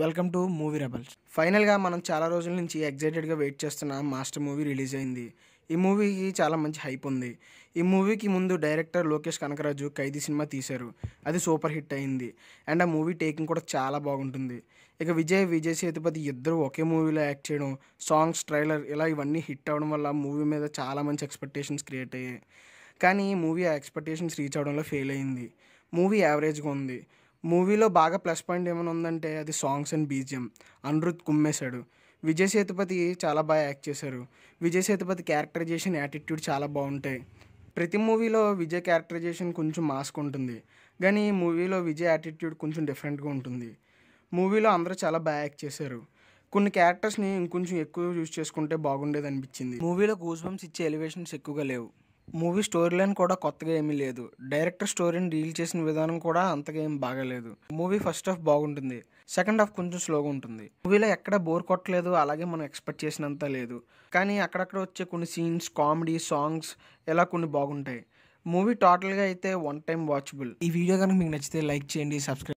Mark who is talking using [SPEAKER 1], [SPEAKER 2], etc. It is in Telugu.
[SPEAKER 1] వెల్కమ్ టు మూవీ రెబల్స్ ఫైనల్గా మనం చాలా రోజుల నుంచి ఎగ్జైటెడ్గా వెయిట్ చేస్తున్న మాస్టర్ మూవీ రిలీజ్ అయింది ఈ మూవీకి చాలా మంచి హైప్ ఉంది ఈ మూవీకి ముందు డైరెక్టర్ లోకేష్ కనకరాజు ఖైదీ సినిమా తీశారు అది సూపర్ హిట్ అయింది అండ్ ఆ మూవీ టేకింగ్ కూడా చాలా బాగుంటుంది ఇక విజయ్ విజయ్ సేతుపతి ఇద్దరు ఒకే మూవీలో యాక్ట్ చేయడం సాంగ్స్ ట్రైలర్ ఇలా ఇవన్నీ హిట్ అవ్వడం వల్ల మూవీ మీద చాలా మంచి ఎక్స్పెక్టేషన్స్ క్రియేట్ అయ్యాయి కానీ మూవీ ఆ ఎక్స్పెక్టేషన్స్ రీచ్ అవడంలో ఫెయిల్ అయింది మూవీ యావరేజ్గా ఉంది మూవీలో బాగా ప్లస్ పాయింట్ ఏమైనా ఉందంటే అది సాంగ్స్ అండ్ బీజియం అనురుద్ కుమ్మేశాడు విజయ్ సేతుపతి చాలా బాగా యాక్ట్ చేశారు విజయ్ సేతుపతి క్యారెక్టరైజేషన్ యాటిట్యూడ్ చాలా బాగుంటాయి ప్రతి మూవీలో విజయ్ క్యారెక్టరైజేషన్ కొంచెం మాస్క్ ఉంటుంది కానీ మూవీలో విజయ్ యాటిట్యూడ్ కొంచెం డిఫరెంట్గా ఉంటుంది మూవీలో అందరూ చాలా బాగా యాక్ట్ చేశారు కొన్ని క్యారెక్టర్స్ని ఇంకొంచెం ఎక్కువ యూజ్ చేసుకుంటే బాగుండేది అనిపించింది మూవీలో గూస్ బంప్స్ ఇచ్చే ఎలివేషన్స్ ఎక్కువగా లేవు మూవీ స్టోరీ లైన్ కూడా కొత్తగా ఏమీ లేదు డైరెక్టర్ స్టోరీని డీల్ చేసిన విధానం కూడా అంతగా ఏం బాగాలేదు మూవీ ఫస్ట్ హాఫ్ బాగుంటుంది సెకండ్ హాఫ్ కొంచెం స్లోగా ఉంటుంది మూవీలో ఎక్కడ బోర్ కొట్టలేదు అలాగే మనం ఎక్స్పెక్ట్ చేసినంత లేదు కానీ అక్కడక్కడ వచ్చే కొన్ని సీన్స్ కామెడీ సాంగ్స్ ఇలా కొన్ని బాగుంటాయి మూవీ టోటల్గా అయితే వన్ టైం వాచబుల్ ఈ వీడియో కనుక మీకు నచ్చితే లైక్ చేయండి సబ్స్క్రైబ్